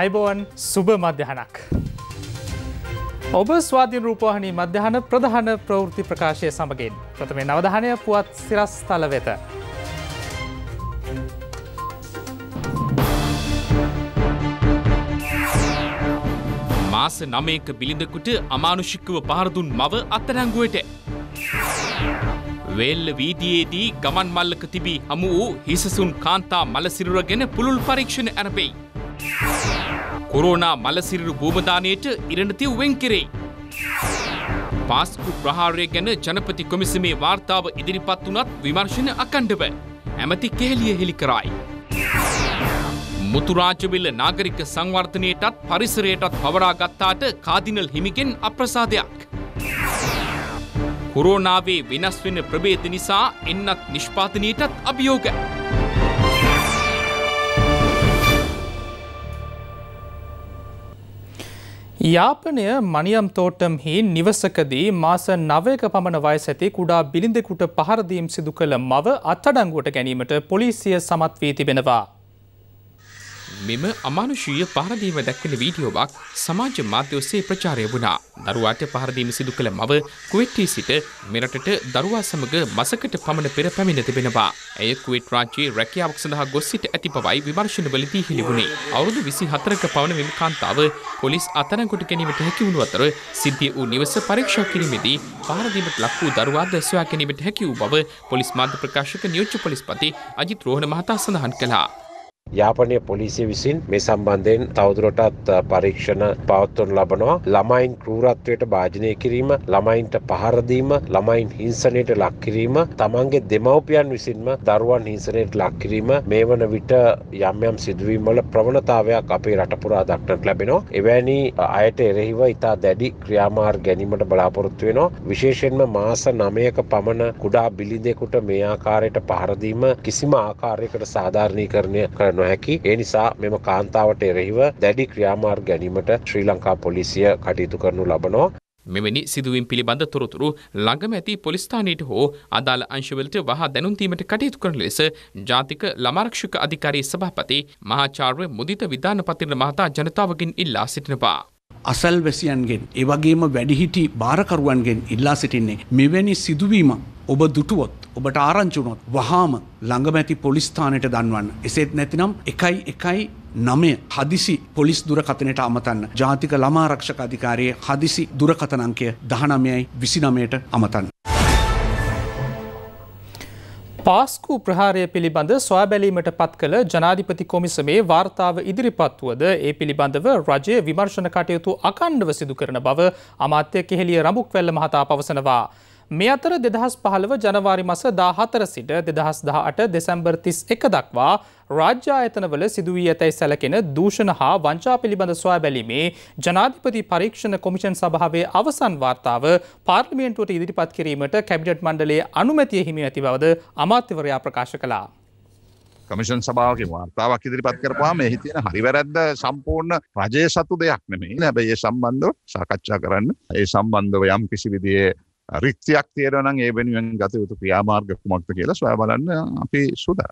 අයිබෝවන් සුභ මධ්‍යහනක්. ඔබ ස්වාධීන් රූපහණී මධ්‍යහන ප්‍රධාන ප්‍රවෘති ප්‍රකාශය සමගින් ප්‍රථම නවධානය පුවත් සිරස් තල වෙත. මාස නමයක බිලිඳකුට අමානුෂිකව පහරදුන් මව අත්තරැංගුවට. වේල්ල වීදියේදී ගමන් මල්ලක තිබී හමු වූ හිසසුන් කාන්තා මලසිරුර ගැන පුළුල් පරීක්ෂණ ඇරපෙයි. කොරෝනා මලසිරිරු භූමදානයට ඉරණතිව් වෙන් කෙරේ. පාස්කු ප්‍රහාරය ගැන ජනපති කොමිසමේ වාර්තාව ඉදිරිපත් වනත් විමර්ශන අකණ්ඩව ඇමති කෙහෙලිය හෙළි කරයි. මුතුරාජවිල්ල නාගරික සංවර්ධනයටත් පරිසරයටත් පවරා ගත්තාට කාදිනල් හිමිගෙන් අප්‍රසාදයක්. කොරෝනාවේ වෙනස් වෙන ප්‍රබේද නිසා එන්නත් නිෂ්පාතනයටත් අභියෝග. යාපනය මනියම් තෝටම්හි නිවසකදී මාස නවයක පමණ වයස ඇති කුඩා බිලිඳෙකුට පහරදීම් සිදු කළ මව අත්අඩංගුවට ගැනීමට පොලිසිය සමත් වී තිබෙනවා. මෙම අමානුෂීය පහරදීම දැක්වෙන වීඩියෝවක් සමාජ මාධ්‍ය ඔස්සේ ප්‍රචාරය වුණා. දරුවාට පහරදීම සිදු කළ මව කුවෙට්ටේ සිට මෙරටට දරුවා සමග මසකට පමණ පෙර පැමිණ තිබෙනවා. ඇය කුවෙට් රාජ්‍යයේ රැකියාවක් සඳහා ගොස් සිට ඇති බවයි විමර්ශනවලදී හෙළිවුණේ. අවුරුදු 24ක පමණ මෙම කාන්තාව පොලිස් අත්අඩංගුවට ගැනීමට හැකි වුණු අතර සිද්ධිය වූ නිවස පරීක්ෂා කිරීමේදී පහරදීමට ලක් වූ දරුවාද සොයා ගැනීමට හැකි වූ බව පොලිස් මාධ්‍ය ප්‍රකාශක නියෝජ්‍ය පොලිස්පති අජිත් රෝහණ මහතා සඳහන් කළා. යාපනය පොලිසිය විසින් මේ සම්බන්ධයෙන් තවදුරටත් පරීක්ෂණ පවත්වන ලබනවා ළමයින් කරූරත්වයට භාජනය කිරීම ළමයින්ට පහරදීම ළමයින් හිංසනයට ලක්කිරීම තමන්ගේ දෙමවපියන් විසින්ම දරුවන් හිංසනයට ලක්කිරීම මේ වන විට යම්යම් සිදුවීමල ප්‍රවණතාවයක් අපේ රටපුරා දක්නට ලැබෙනවා එවැනි අයට එරෙහිව ඉතා දැඩි ක්‍රියාමාර් ගැනීමට බලාපොරොත්තු වෙනවා විශේෂෙන්ම මාස නමයක පමණ කුඩා බිලිදෙකුට මේ ආකාරයට පහරදීම කිසිම ආකාරයකට සාධාරණී කරණය කරන නොහැකි ඒ නිසා මෙම කාන්තාවට එරෙහිව දැඩි ක්‍රියාමාර්ග ගැනීමට ශ්‍රී ලංකා පොලිසිය කටයුතු කරනු ලබනවා මෙවැනි සිදුවීම් පිළිබඳ තොරතුරු ළඟම ඇති පොලිස්ථානයට හෝ අදාළ අංශවලට වහා දැනුම්දීමට කටයුතු කරන ලෙස ජාතික ළමාරක්ෂක අධිකාරී සභාපති මහාචාර්ය මුදිත විධානපතින මහතා ජනතාවගෙන් ඉල්ලා සිටිනවා. අසල්වැසියන්ගෙන් ඒවගේම වැඩිහිටි භාරකරුවන්ගෙන් ඉල්ලා සිටින්නේ මෙවැනි සිදුවීම ඔබ දුටුවොත් ඔබට ආරංචුනොත් වහාම ළඟමැති පොලිස්ථානයට දන්වන්න. එසේත් නැතිනම් එකයි එකයි නමය හදිසි පොලිස් දුරකතනයට අමතන්න. ජාතික ළමාරක්ෂක අධිකාරයේ හදිසි දුරකතනංකය දහනමයයි විසිනමයට අමතන්න. පාස්කු ප්‍රහාරය පිළිබඳ සොයාබැලීමට පත් කළ ජනාධිපති කොමිසමේ වාර්තාව ඉදිරිපත් වුවද ඒ පිළිබඳව රජය විමර්ශන කටයුතු අකණ්ඩව සිදු කරන බව අමාත්‍ය කෙහෙලිය රඹුක්වැල්ල මහතා පවසනවා. මේ අතර දෙදහස් පහළව ජනවාරි මස දාහතර සිට දෙදහස් දාහට දෙසැම්බර් තිස් එක දක්වා රාජ්‍ය ආයතනවල සිදුවී ඇතැයි සැලකෙන දූෂණ හා වංචා පිළිබඳ සොයා බැලීමේ ජනාධිපති පරීක්ෂණ කොමිෂන් සභාවේ අවසන් වාර්තාව පාර්ලිමේන්තුවට ඉදිරිපත් කිරීමට කැබිනට් මණ්ඩලයේ අනුමැතිය හිමි ඇති බවද අමාත්‍යවරයා ප්‍රකාශ කළා. කමිෂන් සභාවකින් වාර්තාවක් ඉදිරිපත් කරපුවාම එහි තියෙන හරි වැරද්ද සම්පූර්ණ රජයේ සතු දෙයක් නෙමෙයි. හැබැයි ඒ සම්බන්ධව සාකච්ඡා කරන්න ඒ සම්බන්ධව යම් කිසි විදිහේ රිත්‍යයක් තේරනම් ඒ වෙනුවෙන් ගත යුතු ක්‍රියාමාර්ග කුමක්ද කියලා සොයා බලන්න අපි සුදා.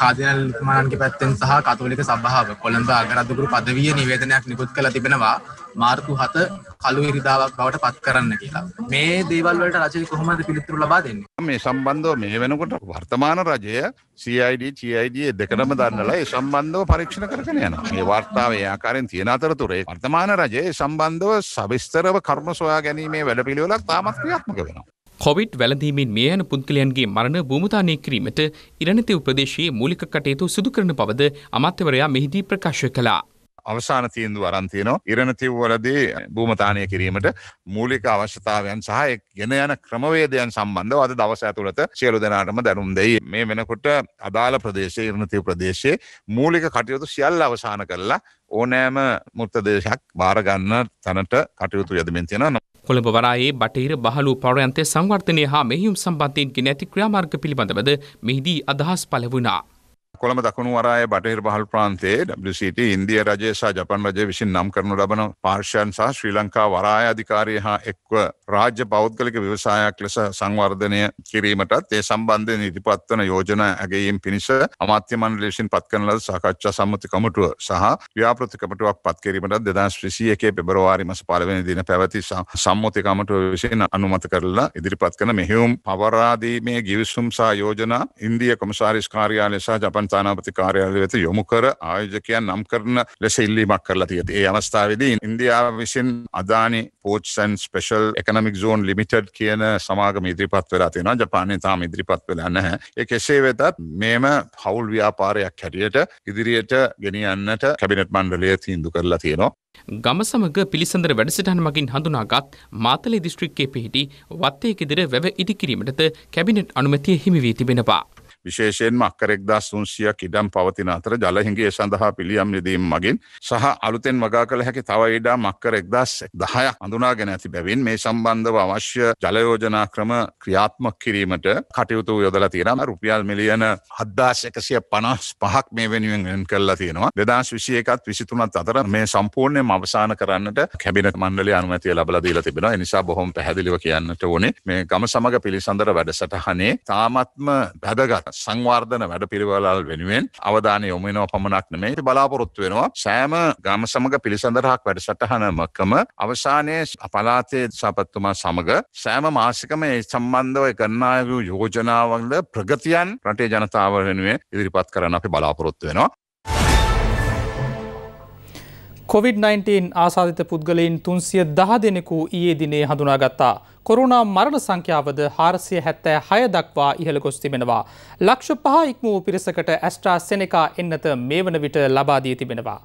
කාදිනල් තුමාණන්ගේ පැත්තෙන් සහ කතෝලික සභාව කොළඹ අගරදුගුරු පදවිය නිවේදනයක් නිකුත් කළ තිබෙනවා. මාර්තු හත කළු ඉරිදාවක් බවට පත් කරන්න කියලා. මේ දේවල් වලට රජය කොහොමද පිළිතුරු ලබා දෙන්නේ? මේ සම්බන්ධව මේ වෙනකොට වර්තමාන රජය CID, GID දෙකම දන්නලා ඒ සම්බන්ධව පරීක්ෂණ කරගෙන යනවා. මේ වර්තාවේ ආකාරයෙන් තියෙන අතරතුරේ වර්තමාන රජයේ සම්බන්ධව සවිස්තරව කරුණු සොයා ගැනීමේ වැඩපිළිවෙලක් තාමත් ක්‍රියාත්මක වෙනවා. කොවිඩ් වැලඳීමෙන් මිය යන පුද්ගලයන්ගේ මරණ භූමතානය කිරීමට ඉරණතිව ප්‍රදේශයේ මූලික කටයුතු සිදු කරන බවද අමාත්‍යවරයා මෙහිදී ප්‍රකාශ කළා. අවසාන තීන්දුව අරන් තියෙනවා. ඉරණතිව් වලදී භූමදානය කිරීමට මූලික අවශ්‍යතාවයන් සහ ගෙන යන ක්‍රමවේදයන් සම්බන්ධව අද දවස ඇතුළත සියලු දෙනාටම දැනුම් දෙයි. මේ වෙනකොට අදාළ ප්‍රදේශයේ ඉරණතිව් ප්‍රදේශයේ මූලික කටයුතු සියල්ල අවසන් කරලා ඕනෑම මුෘත දේශයක් භාරගන්න තැනට කටයුතු යදමින් තියෙන කොළඹ වරායේ බටහිර බහලු පරයන්තය සංවර්ධනය හා මෙහිුම් සම්බන්ධයෙන් ගෙන ඇති ක්‍රියාමාර්ග පිළිබඳවද මෙහිදී අදහස් පළ වුණා. කොළඹ දකුණු වරාය බටහිර පහළ ප්‍රාන්තයේ WCT ඉන්දිය රජය සහ ජපන් රජය විසින් නම් කරනු ලබන පාර්ශයන් සහ ශ්‍රී ලංකා වරාය අධිකාරිය හා එක්ව රාජ්‍ය පෞද්ගලික ව්‍යවසායක් ලෙස සංවර්ධනය කිරීමටත් ඒ සම්බන්ධයෙන් ඉදිරිපත්වන යෝජනා ඇගයීම් පිණිස අමාත්‍ය මණ්ඩලය විසින් පත්කරන ලද සාකච්ඡා සම්මත කමිටුව සහ ව්‍යාපෘති කමිටුවක් පත් කිරීමටත් 2021 පෙබරවාරි මාස 5 වෙනි දින පැවති සම්මුති කමිටුව විසින් අනුමත කරලා ඉදිරිපත් කරන මෙහෙයුම් පවරා දීමේ ගිවිසුම් සහ යෝජනා ඉන්දිය කොමසාරිස් කාර්යාලය සහ ජපන් ප්‍රධානතානාපතිකාරයාල වෙත යොමු කර ආයෝජකයන් නම් කරන ලෙස ඉල්ලීමක් කරලා තියති. ඒ අවස්ථාවේදී ඉන්දියාව විසින් Adani ports and special economic zone limited කියන සමාගම ඉදිරිපත් වෙලා තියෙනවා. ජපානයේ තාම ඉදිරිපත් වෙලා නැහැ. ඒ කෙසේ වෙතත් මේම හවුල් ව්‍යාපාරයක් හැටියට ඉදිරියට ගෙනියන්නට කැබිනට් මණ්ඩලය තීන්දු කරලා තියෙනවා. ගම සමග පිළිසඳර වැඩසටහන මගින් හඳුනාගත් මාතලේ දිස්ත්‍රික්කයේ පිහිටි වත්තේ කෙදිර වැව ඉදිකිරීමටද කැබිනට් අනුමැතිය හිමි වී තිබෙනවා. විශේෂයෙන්ම අක්කරෙක්දා සුන්සියක් ඉඩම් පවතින අතර ජලහිගේ සඳහා පිළියම් යෙදීම් මගින් සහ අලුතෙන් වගා කළ හැකි තව ඉඩා මක්කරෙක්දස් දහයක් අඳුනාගෙන ඇති බැවින් මේ සම්බන්ධව අවශ්‍ය ජලයෝජනා ක්‍රම ක්‍රියාත්මක් කිරීමට කටයුතු යොදලා තියෙනවා රුපියල් මිලියන හද්දාස් එකසිය පනස් පහක් මේ වෙනුවෙන් වෙන් කරලා තියෙනවා දෙදස් විසි එකත් විසිතුනත් අතර මේ සම්පූර්ණයම අවසාන කරන්නට කැබිනට මණ්ඩලය අනුමැතිය ලබලා දීලා තිබෙනවා නිසා බොහොම පැහැදිලිව කියන්නට ඕනේ මේ ගම සමග පිළිසඳර වැඩසටහනේ තාමත්ම වැදගත් සංවර්ධන වැඩ පිරිවලල් වෙනුවෙන් අවධානය යොමුෙනවා පමණක් නෙමේ බලාපොරොත්තු වෙනවා සෑම ගම සමග පිළිසඳරහක් වැඩසටහනමකම අවසානයේ පලාතයේ සපත්තුමා සමග සෑම මාසිකම ඒ සම්බන්ධව කරන්නායු යෝජනාවල ප්‍රගතියන් රටේ ජනතාව වෙනුවේ ඉදිරිපත් කරන අපි බලාපොරොත්තු වෙනවා COVID-19 ආසාධිත පුද්ගලයින් තුන්සිය දහ දෙනෙකු ඒ දිනේ හඳුනාගත්තා. කොරුණා මරණ සංඛ්‍යාවද හාරසිය හැත්තෑ හය දක්වා ඉහළ ගොස් තිබෙනවා. ලක්ෂ පහ ඉක්ම වූ පිරිසකට ඇස්ට්‍රා සෙනෙකා එන්නත මේ වන විට ලබාදී තිබෙනවා.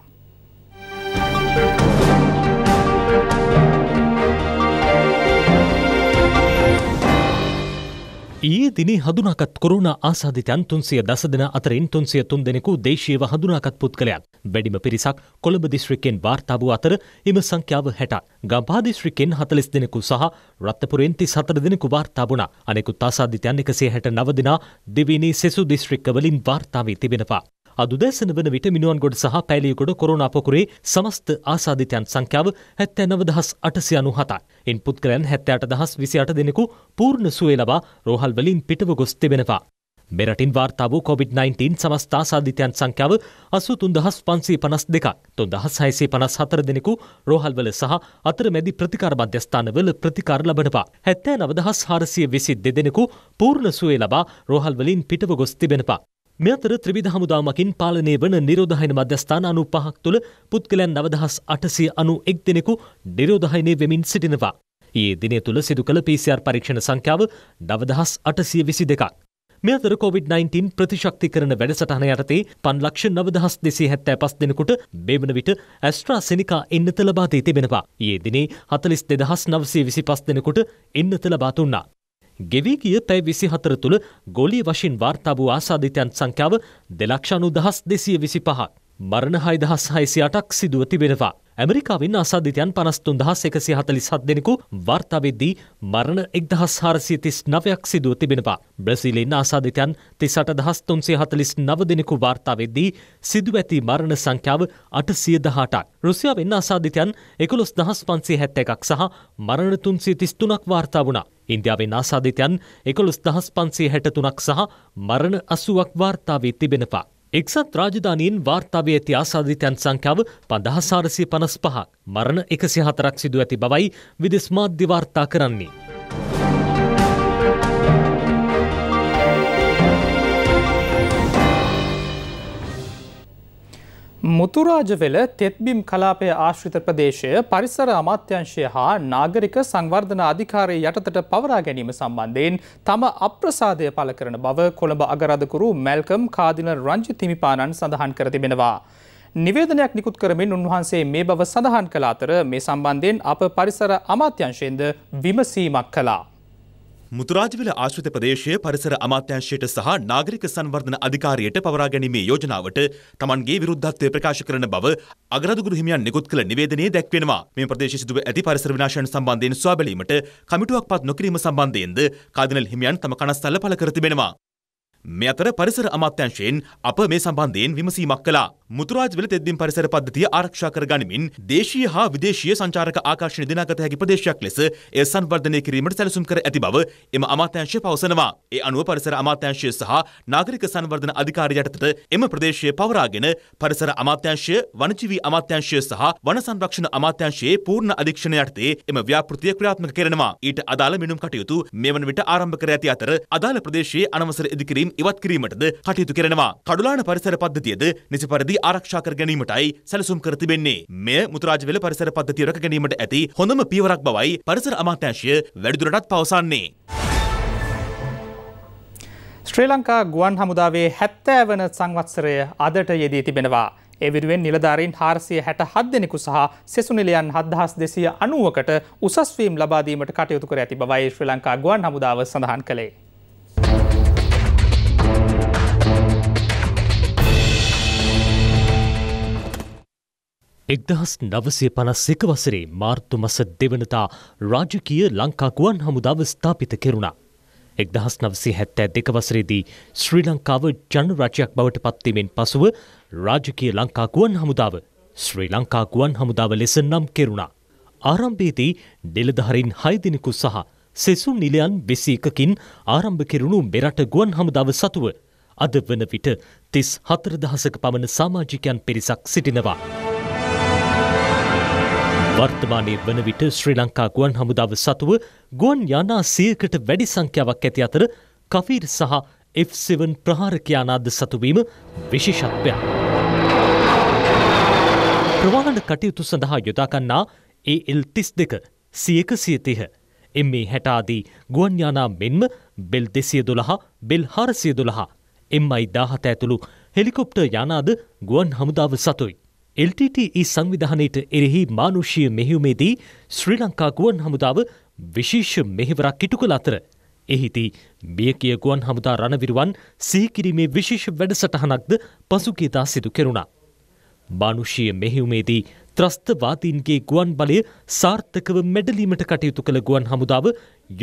ඒ දින හදුනාකත් කොරුණ ආසාධිතයන් තුන්සිය දස දෙන අතරින් තුන්සිය තුන් දෙනෙකු දේශීව හදුනාකත් පුද්ගලයක් වැඩිම පිරිසක් කොළඹ දිස්ත්‍රික්කෙන් වාර්තාාව අතර එම සංඛ්‍යාව හැට ගම්පා දිස්ත්‍රික්කෙන් හතලිස් දෙනෙකු සහ රත්තපුරෙන්ති සතර දෙනෙකු වාර්තාාවුණ අනෙකු තාසාධිතයන් එකසේ හැට නවදිනා දෙවිනි සෙසු දිස්ත්‍රික්කවලින් වාර්තාාවී තිබෙනවා. අද දැසන වන විට මිනුවන්ගොඩ සහ පැලියකොඩ කොරුණ අපකුරේ සමස්ත ආසාධිතයන් සංඛ්‍යාව හැත්තැ නවදහස් අටසි අනු හතයි. එන් පුද්ගලයන් හැත්තෑට දහස් විසි අට දෙනෙකු පූර්ණ සුවේලවා රෝහල්වලින් පිටව ගොස් තිබෙනවා. මෙරටින් වාර්තාාව COොVID-19 සමස්ථා සාධිතයන් සංඛ්‍යාව අසු තුන්දහස් පන්සේ පනස් දෙකක් තුන්දහස් හයිසේ පනස් හතර දෙනෙකු රෝහල්වල සහ අතර මැදි ප්‍රතිකාර මධ්‍යස්ථානවල ප්‍රතිකාර ලබනවා හැත්තෑ නවදහස් හාරසිය විසිත් දෙදෙනෙකු පූර්ණ සුවේ ලබා රෝහල්වලින් පිටව ගොස් තිබෙනවා. මෙතර ත්‍රවිධ හමුදාමකින් පාලනය වන නිරෝධහයින මධ්‍යස්ථාන අනු පහක් තුළ පුද්ගලයන් නවදහස් අටසිය අනු එක් දෙනෙකු නිරෝධහයිනය වෙමින් සිටිනවා. ඒ දිනය තුළ සිදු කළ පිසිR පරීක්ෂණ සංඛ්‍යාව නවදහස් අටසිය විසි දෙකක්. මෙතර COොVID-19 ප්‍රතිශක්ති කරන වැඩසටහන යටතේ පන්ලක්ෂ නවදහස් දෙසේ හැත්තෑ පස් දෙනකුට බේවන විට ඇස්ට්‍රා සෙනිකා එන්නත ලබාතී තිබෙනවා. ඒ දිනේ හතලිස් දෙදහස් නවසේ විසි පස් දෙනකුට එන්නත ලබාතුන්නා. ගෙවී ගිය පැය විසි හතර තුළ ගොලි වශයෙන් වාර්තාාවූ ආසාධිතයන් සංඛ්‍යාව දෙලක්ෂණු දහස් දෙසිය විසි පහක්. මරණ හයිදහස් හයිසි අටක් සිදුව තිබෙනවා. ඇමරිකාවෙන් අසාධිතයන් පනස්තුන් දහස් එකසි හතලි සත් දෙෙනෙකු වර්තවෙද්දී මරණ එක්දහස් හාරසිය තිස් නවයක් සිදුව තිබෙනවා. බ්‍රසිලෙන් අසාධිතයන් තිසට දහස් තුන්සේ හතලිස් නව දෙෙනෙකු වාර්තාවෙද්දී සිදුව ඇති මරණ සංඛ්‍යාව අට සිය දහටක්. රුසියාවෙන් අසාධිතයන් එකොළොස් දහස් පන්සේ හැත්ත එකක් සහ මරණ තුන්සේ තිස්තුනක් වාර්තා වුණා. ඉන්දියාවේ නාසාධිතයන් එකොළොස් දහස් පන්සේ හැටතුනක් සහ මරණ අසුවක් වාර්තාවේ තිබෙනවා. එක්සත් රාජධානීන් වාර්තාවේ ඇති ආසාධිතයන් සංඛ්‍යාව පදහසාරසිය පනස් පහක් මරණ එකසි හතරක් සිදු ඇති බවයි විදෙස් මාධ්‍ය වාර්තා කරන්නේ. මුතුරාජවෙල තෙත්බිම් කලාපය ආශ්‍රිත ප්‍රදේශය පරිසර අමාත්‍යංශය හා නාගරික සංවර්ධන අධිකාරය යටතට පවරා ගැනීම සම්බන්ධයෙන් තම අප්‍රසාදය පල කරන බව කොළඹ අගරධකුරු මැල්කම් කාදිනල් රංජි තිමිපාණන් සඳහන් කර තිබෙනවා. නිවේදනයක් නිකුත් කරමින් උන්වහන්සේ මේ බව සඳහන් කළ අතර මේ සම්බන්ධයෙන් අප පරිසර අමාත්‍යංශයෙන්ද විමසීමක් කලා. මුතුරාජවිල ආශ්‍රිත ප්‍රදේශයේ පරිසර අමාත්‍යංශයට සහ නාගරික සංවර්ධන අධිකාරියට පවරා ගැනීමේ යෝජනාවට තමන්ගේ විරුද්ධත්වය ප්‍රකාශ කරන බව අගරදුගුරු හිමියන් නිකුත් කළ නිවේදනයේ දැක්වෙනවා. මේ ප්‍රදේශයේ සිදුව ඇති පරිසර විනාශයන් සම්බන්ධයෙන් සුවා බැලීමට කමිටුවක් පත් නොකිරීම සම්බන්ධයෙන්ද කාදිනල් හිමියන් තම කනස්සල්ල පළ කර තිබෙනවා. මේ අතර පරිසර අමාත්‍යංශයෙන් අප මේ සම්බන්ධයෙන් විමසීමක් කළා. මුතුරාජ් වෙල තෙද්දින් පරිසර පද්ධතිය ආරක්ෂා කරගනිමින් දේශීය හා විදේශීය සංචාරක ආකර්ෂණ දිනාගත හැකි ප්‍රදේශයක් ලෙස එය සංවර්ධනය කිරීමට සැලසුම් කර ඇති බව එම අමාත්‍යංශය පවසනවා. ඒ අනුව පරිසර අමාත්‍යංශය සහ නාගරික සංවර්ධන අධිකාරිය යටතට එම ප්‍රදේශය පවරාගෙන පරිසර අමාත්‍යංශය, වනජීවී අමාත්‍යංශය සහ වන සංරක්ෂණ අමාත්‍යංශයේ පූර්ණ අධීක්ෂණය යටතේ එම ව්‍යාපෘතිය ක්‍රියාත්මක කරනවා. ඊට අදාළ මිනුම් කටයුතු මෙවන විට ආරම්භ කර ඇති අතර අදාළ ප්‍රදේශයේ අනවසර ඉදිකිරීම් අලුතින් ඉවත් කිරීමටද කටයුතු කරනවා. කඩුලාන පරිසර පද්ධතියද නිසි පරිදි ආරක්ෂා කර ගැනීමටයි සැලසුම් කර තිබෙන්නේ. මෙය මුතුරාජවල පරිසර පද්ධතිය රැක ගැනීමට ඇති හොඳම පියවරක් බවයි පරිසර අමාත්‍යාංශය වැඩිදුරටත් පවසන්නේ. ශ්‍රී ලංකා ගුවන් හමුදාවේ හැත්තෑවන සංවත්සරය අදට යෙදී තිබෙනවා. එවිරුවෙන් නිලධාරීන් හාරසිය හැට හද්දෙනෙකු සහ සෙසුනිලයන් හදහස් දෙසිය අනුවකට උසස්වීම් ලබාදීමට කටයුතු කර ඇති බවයි ශ්‍රී ලංකා ගුවන් හමුදාව සඳහන් කළේ. එක්දහස් නවසය පනස්සෙක වසරේ මාර්තු මස දෙවනතා රාජකීය ලංකාකුවන් හමුදාව ස්ථාපිත කෙරුණා. එක්දහස් නවසේ හැත්තෑ දෙක වසරේදී ශ්‍රී ලංකාව ජනරජයක් බවට පත්වීමෙන් පසුව රාජකීය ලංකාකුවන් හමුදාව ශ්‍රී ලංකාකුවන් හමුදාව ලෙස නම් කෙරුණා. ආරම්භේදී නිලධහරින් හයදිනෙකු සහ සෙසුන් නිලයන් විසීකකින් ආරම්භ කෙරුණු මෙරට ගුවන් හමුදාව සතුව අද වන විට තිස් හතරදහසක පමණ සාමාජිකයන් පිරිසක් සිටිනවා. වර්තමානය වන විට ශ්‍රී ලංකා ගුවන් හමුදාව සතුව ගුවන් යානා සියකට වැඩි සංඛ්‍යාවක් ඇති අතර කෆීර් සහ F7 ප්‍රහාරකයානාද සතුවීම විශේෂත්වයක්. ප්‍රවාහන කටයුතු සඳහා යොදාගන්නා AL තිස් දෙක සියක සියතිහ. එම් මේ හැටාදී ගුවන් යානා මෙන්ම බෙල් දෙසිය දොළහා බෙල් හාරසිය දොළහා එම්මයි දාහත ඇතුළු හෙලිකොප්ට යානාද ගුවන් හමුදාව සතුයි. LTTE සංවිධානයට එරෙහි මානුෂීය මෙහිුමේදී ශ්‍රී ලංකා ගුවන් හමුදාව විශේෂ මෙහිවරක් ඉටු කළ අතර. එහිදී බියකිය ගුවන් හමුදා රණවිරුවන් සීකිරීමේ විශේෂ වැඩසටහනක්ද පසුගේදා සිදු කෙරුණා. මානුෂීය මෙහිුමේදී ත්‍රස්තවාතීන්ගේ ගුවන් බලය සාර්ථකව මැඩලීමට කටයුතු කළ ගුවන් හමුදාව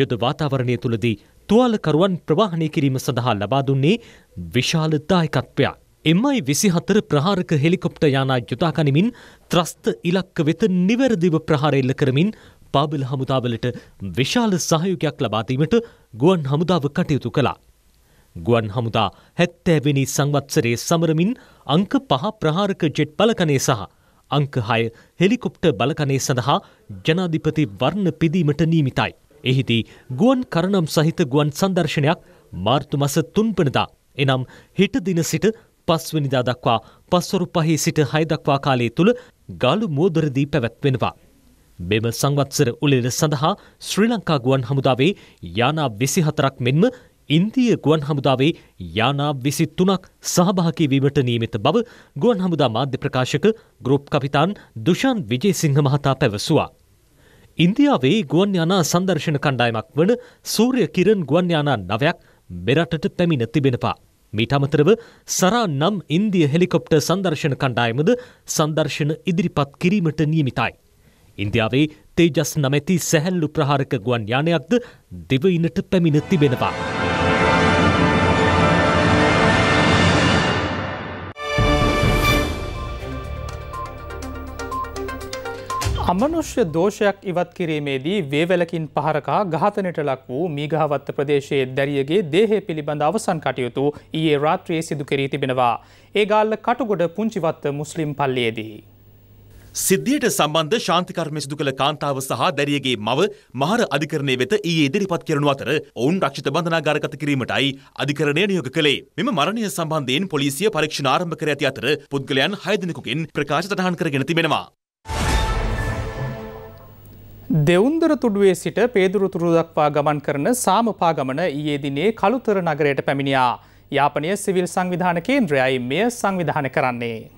යුද වාතාවරණය තුළදී තුවාලකරුවන් ප්‍රවාහණය කිරීම සඳහා ලබා දුන්නේ විශාල දායකත්වයක්. එම්මයි විසිහතර ප්‍රහාරක හෙලිකොප්ට යානා යුතාකනිමින් ත්‍රස්ත ඉලක්ක වෙත නිවැරදිව ප්‍රහාරෙල්ල කරමින් පාබල හමුදාවලට විශාල සහයුකයක් ලබාදීමට ගුවන් හමුදාව කටයුතු කළා. ගුවන් හමුදා හැත්තෑවෙනි සංවත්සරයේ සමරමින් අංක පහ ප්‍රහාරක ජෙට් බලකනේ සහ අංක හය හෙලිකොප්ට බලකනේ සඳහා ජනාධිපති වර්ණ පිදීමට නීමිතයි. එහිදී ගුවන් කරනම් සහිත ගුවන් සංදර්ශනයක් මාර්තු මස තුන්පනදා එනම් හිට දින සිට පස්වනිදා දක්වා පස්වරු පහේ සිට හයදක්වා කාලය තුළ ගාලු මෝදරදී පැවැත්වෙනවා. මෙම සංවත්සර උලෙල සඳහා ශ්‍රී ලංකා ගුවන් හමුදාවේ යානා විසිහතරක් මෙන්ම ඉන්දිය ගුවන් හමුදාවේ යානා විසි තුනක් සහභාකිවීමට නියමිත බව ගුවන් හමුදා මාධ්‍ය ප්‍රකාශක ගරුප් කපිතාන් දුෂාන් විජේසිංහ මහතා පැවසවා. ඉන්දියාවේ ගුවන් යානා සංදර්ශන කණ්ඩායමක් වන සූර්ය කිරන් ගුවන් යානා නවයක් මෙරටට පැමිණ තිබෙනවා. මීට අමතරව සරා නම් ඉන්දිය හෙලිකොප්ට සංදර්ශන කණ්ඩායමද සංදර්ශන ඉදිරිපත් කිරීමට නියමිතයි. ඉන්දියාවේ තේජස් නමැති සැහැල්ලු ප්‍රහාරක ගුවන් යානයක්ද දෙවයිනට පැමිණ තිබෙනවා. අමනුෂ්‍ය දෝෂයක් ඉවත් කිරීමේදී වේවැලකින් පහරකා ඝාතනයට ලක් වූ මීගහවත්ත ප්‍රදේශයේ දැරියගේ දේහය පිළිබඳ අවසන් කටයුතු ඊයේ රාත්‍රියේ සිදු කරී තිබෙනවා. ඒ ගාල්ල කටුගොඩ පුංචිවත්ත මුස්ලිම් පල්ලියේදී. සිද්ධියට සම්බන්ධ ශාන්තිකර්ම සිදු කළ කාන්තාව සහ දැරියගේ මව මහර අධිකරණය වෙත ඊයේ ඉදිරිපත් කරනු අතර ඔවුන් රක්ෂිත බන්ධනාගාරගත කිරීමටයි අධිකරණය නියෝග කළේ. මෙම මරණය සම්බන්ධයෙන් පොලිසිය පරීක්ෂණ ආරම්භ කර ඇති අතර පුද්ගලයන් 6 දෙනෙකුගෙන් ප්‍රකාශ සටහන් කරගෙන තිබෙනවා. දෙවුන්දර තුඩුවේ සිට පේදුරුතුරු දක්වා ගමන් කරන සාමපාගමන ඊයේ දිනේ කළුතර නගරයට පැමිණියා. යාපනය සිවිල් සංවිධාන කේන්ද්‍රයයි මෙය සංවිධාන කරන්නේ.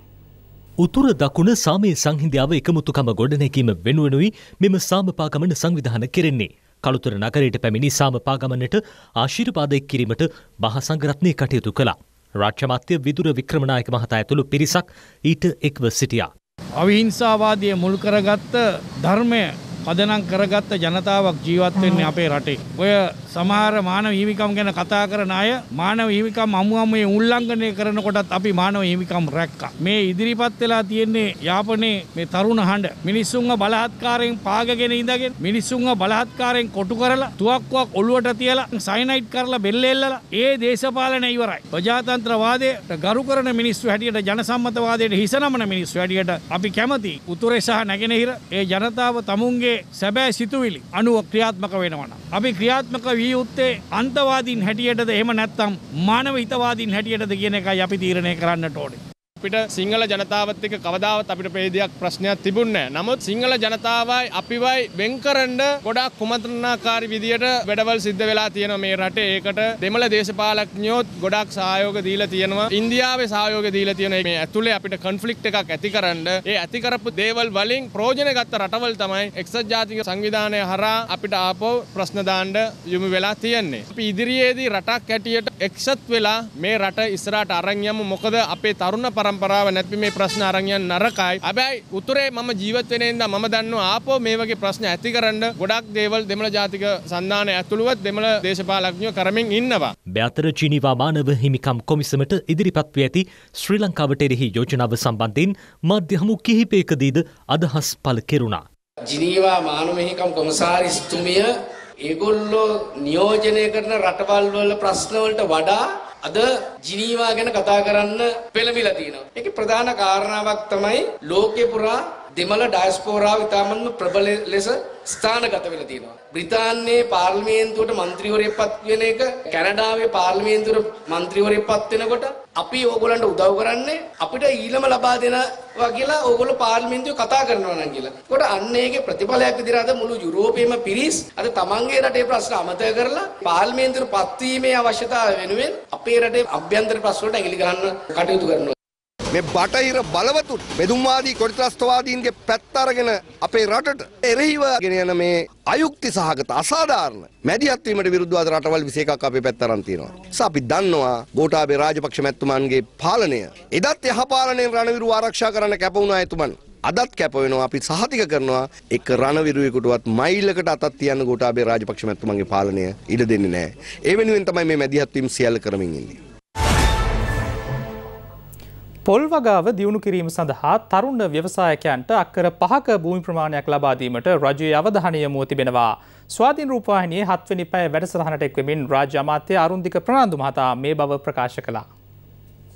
උතුර දකුණ සාමයේ සංහිඳියාව එකමුතුකම ගොඩනැකීම වෙනුවෙනුයි මෙම සාමපාගමන සංවිධාන කෙරෙන්නේ. කළුතර නගරයට පැමිණි සාමපාගමනට ආශිර්වාදයක් කිරීමට මහ සංගරත්නය කටයුතු කළා. රාජ්‍යමාත්‍ය විදුර වික්‍රමනායක මහතා ඇතුළු පිරිසක් ඊට එක්ව සිටියා. අවිහිංසාවාදය මුල් කරගත්ත ධර්මය පදනම් කරගත්ත ජනතාවක් ජීවත් වෙන්නේ අපේ රටේ. ඔය සමහර මානව හිමිකම් ගැන කතා කරන අය මානව හිමිකම් අමුමමේ උල්ලංඝනය කරනකොටත් අපි මානව හිමිකම් රැක්කා. මේ ඉදිරිපත් වෙලා තියෙන්නේ යාපනයේ මේ තරුණ හඬ. මිනිස්සුන්ව බලහත්කාරයෙන් පාගගෙන ඉඳගෙන මිනිස්සුන්ව බලහත්කාරයෙන් කොටු කරලා තුවක්කුවක් ඔලුවට තියලා සයිනයිඩ් කරලා බෙල්ල එල්ලලා ඒ දේශපාලනය ඉවරයි. ප්‍රජාතන්ත්‍රවාදයට ගරු කරන මිනිස්සු හැටියට ජනසම්මතවාදයට හිස නමන මිනිස්සු හැටියට අපි කැමති උතුරේ සහ නැගෙනහිර ඒ ජනතාව තමුන්ගේ අපගේ සැබෑ සිතුවිලි අනුව ක්‍රියාත්මක වෙනවන. අපි ක්‍රියාත්මක විය යුත්තේ අන්තවාදීන් හැටියටද එහෙම නැත්නම් මානව හිතවාදීන් හැටියටද කියන එකයි අපි තීරණය කරන්නට ඕනේ. අපිට සිංහල ජනතාවත් එක්ක කවදාවත් අපිට ප්‍රේදයක් ප්‍රශ්නයක් තිබුණේ නැහැ. නමුත් සිංහල ජනතාවයි අපිවයි වෙන්කරන ගොඩාක් කුමන්ත්‍රණාකාරී විදියට වැඩවල් සිද්ධ වෙලා තියෙනවා මේ රටේ. ඒකට දෙමළ දේශපාලඥයෝත් ගොඩාක් සහයෝග දීලා තියෙනවා. ඉන්දියාවේ සහයෝග දීලා තියෙනවා. මේ ඇතුලේ අපිට කොන්ෆ්ලික්ට් එකක් ඇතිකරන ඒ ඇති කරපු දේවල් වලින් ප්‍රයෝජන ගත්ත රටවල් තමයි එක්සත් ජාතික සංවිධානය හරහා අපිට ආපහු ප්‍රශ්න දාන්න යොමු වෙලා තියෙන්නේ. අපි ඉදිරියේදී රටක් හැටියට එක්සත් වෙලා මේ රට ඉස්සරහට අරන් යමු. මොකද අපේ තරුණ පර පරම්පරාව නැති මේ ප්‍රශ්න අරන් යන්න නරකයි. හැබැයි උතුරේ මම ජීවත් වෙන ඉඳන් මම දන්නවා ආපෝ මේ වගේ ප්‍රශ්න ඇතිකරන්න ගොඩක් දේවල් දෙමළ ජාතික සන්ධානය ඇතුළුවත් දෙමළ දේශපාලඥයෝ කරමින් ඉන්නවා. බැතර චිනිවා මානව හිමිකම් කොමිසමට ඉදිරිපත් වී ඇති ශ්‍රී ලංකාවට එරෙහි යෝජනාව සම්බන්ධයෙන් මාධ්‍ය හමු කිහිපයකදීද අදහස් පළ කෙරුණා. ජිනීවා මානව හිමිකම් කොමසාරිස්තුමිය ඒගොල්ලෝ නියෝජනය කරන රටවල් වල ප්‍රශ්න වලට වඩා අද ජිනීවා ගැන කතා කරන්න පෙළඹිලා තියෙනවා. ඒකේ ප්‍රධාන කාරණාවක් තමයි ලෝකේ පුරා දෙමළ ඩයස්පෝරාව ඉතාමත්ම ප්‍රබල ලෙස ස්ථානගත වෙලා තියෙනවා. බ්‍රිතාන්‍යයේ පාර්ලිමේන්තුවට മന്ത്രിවරයෙක් පත් වෙන එක කැනඩාවේ පාර්ලිමේන්තුවට മന്ത്രിවරයෙක් පත් වෙනකොට අපි ඕගොල්ලන්ට උදව් කරන්නේ අපිට ඊළම ලබා දෙනවා කියලා ඕගොල්ලෝ පාර්ලිමේන්තුවේ කතා කරනවා නම් කියලා. ඒකට අන්න ඒකේ ප්‍රතිඵලයක් විදිහට අද මුළු යුරෝපයේම පිරිස් අද තමන්ගේ රටේ ප්‍රශ්න අමතක කරලා පාර්ලිමේන්තුවට පත්වීමේ අවශ්‍යතාවය වෙනුවෙන් අපේ රටේ අභ්‍යන්තර ප්‍රශ්න වලට ඇඟිලි ගන්න කටයුතු කරනවා. මේ බටහිර බලවතුන් බෙදුම්වාදී කොරිතස්තවාදීන්ගේ පැත්ත අරගෙන අපේ රටට එරෙහිව ගෙන යන මේ අයුක්ති සහගත අසාධාරණ මැදිහත්වීමට විරුද්ධවාද රටවල් 21ක් අපේ පැත්ත අරන් තියෙනවා. අපි දන්නවා ගෝඨාභය රාජපක්ෂ මැතිතුමන්ගේ පාලනය එදත් යහපාලනයෙන් රණවිරුව ආරක්ෂා කරන්න කැප වුණ අයතුමන් අදත් කැප වෙනවා අපි සහතික කරනවා එක රණවිරුවෙකුටවත් මයිලකට අතක් තියන්න ගෝඨාභය රාජපක්ෂ මැතිතුමන්ගේ පාලනය ඉඩ දෙන්නේ නැහැ. ඒ වෙනුවෙන් තමයි මේ මැදිහත්වීම් සියල්ල කරමින් ඉන්නේ. පොල් වගාව දියුණු කිරීම සඳහා තරුණ ව්‍යවසායකයන්ට අක්කර පහක භූමි ප්‍රමාණයක් ලබාදීමට රජයේ අවධානය යොමුව තිබෙනවා. ස්වාධීන් රූපවාහිනියේ හත්වනි පැය වැඩසටහනට එක්වෙමින් රාජ්‍ය අමාත්‍ය අරුන්දික ප්‍රනාන්දු මහතා මේ බව ප්‍රකාශ කළා.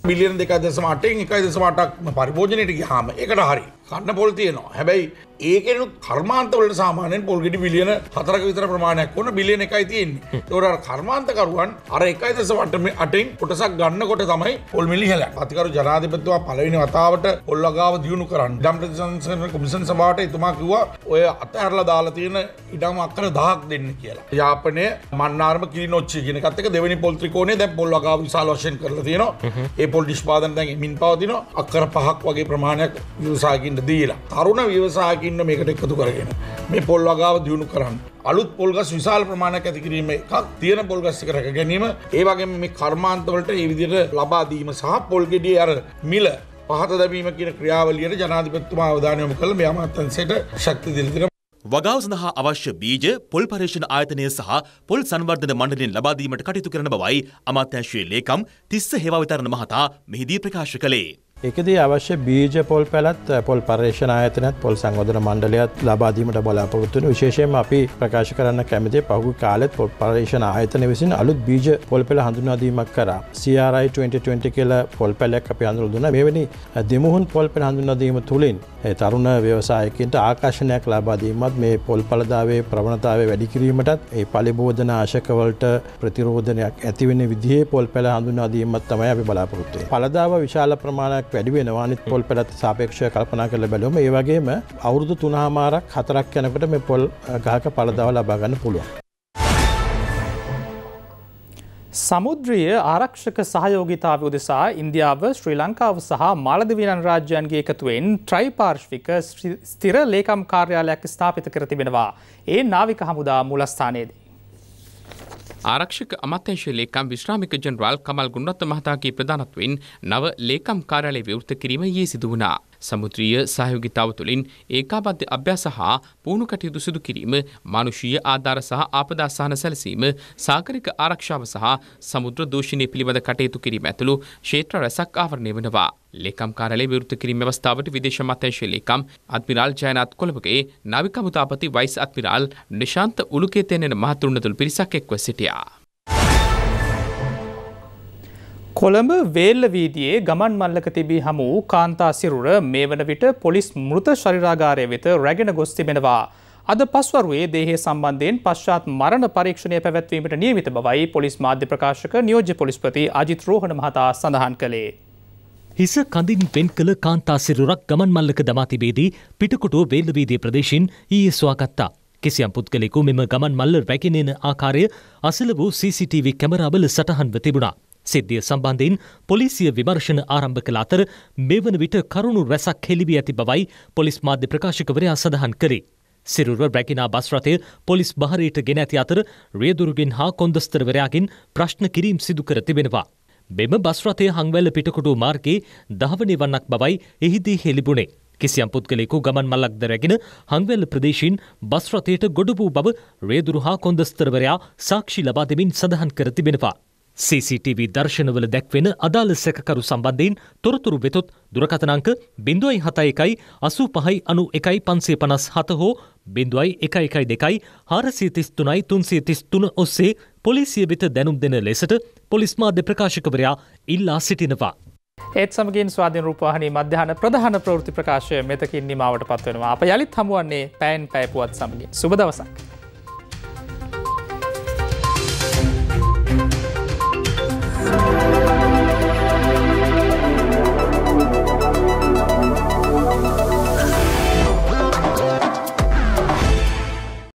බිලියන දෙකක් දශම අටෙන් එකයි දශම අටක් පරිභෝජනයට ගියාම ඒකට හරි. කන්න පොල් තියෙනවා. හැබැයි ඒකනුත් කර්මාන්තවලට සාමානෙන් පොල්ගෙටි බිලියන හතරක විතර ප්‍රමාණයක් වන බිලියන එකයි තියෙන්නේ තොර කර්මාන්තකරුවන් අර එකයි දෙස වටම අටෙන් කොටසක් ගන්න කොට තමයි පොල්මිලි හැල අතිකරු ජනාධිපත්තුවා පලවෙනි වතාවට පොල්ලගාව දියුණු කරන්න ඩම්ට කොමිසන් සභාට එතුමා කිව්වා ඔය අතඇරලා දාලා තියෙන ඉඩම අක්කර දහක් දෙන්න කියලා යාපනය මන්නාර්ම කිරි නොච්චි ගෙන කත්තක දෙවැනි පොල්ත්‍රිකෝනේ දැ පොල්ලගාව විශාල වශයෙන් කරලා තියෙනවා ඒ පොල් ඩිස්පාදන දැන් මින් පවතින අක්කර පහක් වගේ ප්‍රමාණයක් විවසාකින්ට දීලා තරුණ විවසාක ඉන්න මේකට එකතු කරගෙන මේ පොල් වගාව දියුණු කරන්න. අලුත් පොල්ගස් විශාල ප්‍රමාණයක් ඇති කිරීම එකක් තියෙන පොල්ගස්සික රැක ගැනීම ඒ වගේ මේ කර්මාන්තවලට ඒ විදිහට ලබා දීම සහ පොල් ගෙඩියේ අර මිල පහත දැමීම කියන ක්‍රියාවලියට ජනාධිපතිතුමා අවධානය යොමු කළ මේ අමාත්‍යංශයට ශක්ති දින වගාව සඳහා අවශ්‍ය බීජ පොල් පර්යේෂණ ආයතනය සහ පොල් සංවර්ධන මණ්ඩලයෙන් ලබා දීමට කටයුතු කරන බවයි අමාත්‍යංශයේ ලේකම් තිස්ස හේවාවිතරණ මහතා මෙහිදී ප්‍රකාශ කළේ. එකදී අවශ්‍ය බීජ පොල් පැලත් පොල් පර්ේෂණ ආයතනත් පොල් සංවධන මණ්ඩලයත් ලබාදීමට බලාපොරත්තුන විශේෂයෙන් අපි ප්‍රකාශ කරන්න කැමති පහු කාලෙත් පොල් පර්ේෂණ ආයතන විසින් අලුත් බීජ පොල් පෙළ හඳුනාදීමක් කර CRI 2020 කියල පොල් පැලක් අපි අඳුරුදුන මෙවැනි දෙමුහන් පොල් පෙළ හඳුනාදීම තුළින් තරුණ ව්‍යවසායකන්ට ආකර්ශණයක් ලබාදීමත් මේ පොල් පලදාවේ ප්‍රවණතාව වැඩිකිරීමටත් ඒ පලිබෝධන ආශකවලට ප්‍රතිරෝධනයක් ඇතිවෙන විදිේ පොල් පැළ හඳුනාදීමත් තමයි අපි බලාපොරොත්තේ පලදාව විශාල ප්‍රමාණයක් වැඩිවෙනවානිත් පොල් පැළත් සාපේක්ෂය කල්පනා කරල බැලුම ඒවගේම අවුරුදු තුනහාමාරක් හතරක් යැනකට මේ පොල් ගහක පලදාව ලබාගන්න පුළුවන්. සමුද්‍රිය ආරක්ෂක සහයෝගිතාව උදෙසා ඉන්දියාව ශ්‍රී ලංකාව සහ මාලදිවීරන් රාජ්‍යයන්ගේ එකතුවෙන් ට්‍රයිපාර්ශ්වික ස්තිර ලේකම් කාර්යාලයක් ස්ථාපිත කර තිබෙනවා. ඒ නාවික හමුදා මුලස්ථානයේදී. ආරක්ෂක අමාත්‍යංශ ලේකම් විශ්‍රාමික ජනරාල් කමල් ගුණරත්න මහතාගේ ප්‍රධානත්වයෙන් නව ලේකම් කාර්යාලය විවෘත කිරීම ඊයේ සිදු වුණා. සමුද්‍රීය සහයෝගිතාව තුළින් ඒකාබද්ධ අභ්‍යාස හා පුහුණු කටයුතු සිදු කිරීම, මානුෂීය ආධාර සහ ආපදාසහන සැලසීම, සාගරික ආරක්ෂාව සහ සමුද්‍ර දූෂණය පිළිබඳ කටයුතු කිරීම ඇතුළු ක්ෂේත්‍ර රැසක් ආවරණය වනවා. ලේකම් කාරලේ විරුද්ධ කිරීම අවස්ථාවට විදේශ අමාත්‍යංශයේ ලේකම් අද්මිරාල් ජයනාත් කොළඹගේ නාවික මුදාපති වයිස් අද්මිරාල් නිශාන්ත උලුකේ තෙන්නන මහතුරුන්තුළු පිරිසක් එක්ව සිටියා. කොළඹ වේල්ල වීදියේ ගමන් මල්ලක තිබී හමු කාන්තා සිරුර මේ වන විට පොලිස් මෘත ශරිරාගාරය වෙත රැගෙන ගොස් තිබෙනවා. අද පස්වරුවේ දේහය සම්බන්ධයෙන් පශ්චාත් මරණ පරීක්ෂණය පැවැත්වීමට නියමිත බවයි පොලිස් මාධ්‍ය ප්‍රකාශක නියෝජ්‍ය පොලිස්පති අජිත් රෝහණ මහතා සඳහන් කළේ. හිස කඳින් වෙන් කළ කාන්තා සිරුරක් ගමන් මල්ලක දමා තිබේදී පිටකොටුව වේල්ලවීදිය ප්‍රදේශයෙන් ඊයේ සොයාගත්තා. කිසියම් පුද්ගලෙකු මෙම ගමන් මල්ල රැගෙනෙන ආකාරය අසල වූ CCTV කැමරාවල සටහන්ව තිබුණා. සිද්ධිය සම්බන්ධයෙන් පොලිසිය විමර්ශන ආරම්භ කළ අතර මෙවන විට කරුණු රැසක් හෙළිවී ඇති බවයි පොලිස් මාධ්‍ය ප්‍රකාශකවරයා සඳහන් කරේ. සිරුර රැකිනා බස්රථය පොලිස් භාරයට ගෙන ඇති අතර රියදුරුගෙන් හා කොන්දස්තරවරයාගෙන් ප්‍රශ්න කිරීම් සිදු කර තිබෙනවා. මෙම බස්රථය හංවැල්ල පිටකොටු මාර්ගයේ දහවනේ වන්නක් බවයි එහිදී හෙළිබුණේ. කිසියම් පුද්ගලෙකු ගමන් මල්ලක්ද රැගෙන හංවැල්ල ප්‍රදේශයෙන් බස්රථයට ගොඩ වූ බව රේදුරු හා කොන්දස්තරවරයා සාක්ෂි ලබා දෙමින් සඳහන් කර තිබෙනවා. CCTV දර්ශනවල දැක්වෙන අදාළ සැකකරු සම්බන්ධයෙන් තොරතුරු වෙතොත් දුරකථනංක බිඳුවයි හත එකයි අසු පහයි අනු එකයි පන්සේ පනස් හත හෝ බිඳුවයි එක එකයි දෙකයි හාරසීතිස්තුනයි තුන්සේතිස්තුන ඔස්සේ පොලිසිය වෙත දැනුම් දෙන ලෙසට පොලිස්මාධ්‍ය ප්‍රකාශකවරයා ඉල්ලා සිටිනවා. ඒත් සමගින් ස්වාධීන රූපවාහනී මධ්‍යහන ප්‍රධාන ප්‍රවෘති ප්‍රකාශය මෙතකින් නිමාවට පත්වෙනවා අප යළිත් හමුවන්නේ පැන් පැපුවත් සමගින් සුබදවසක්.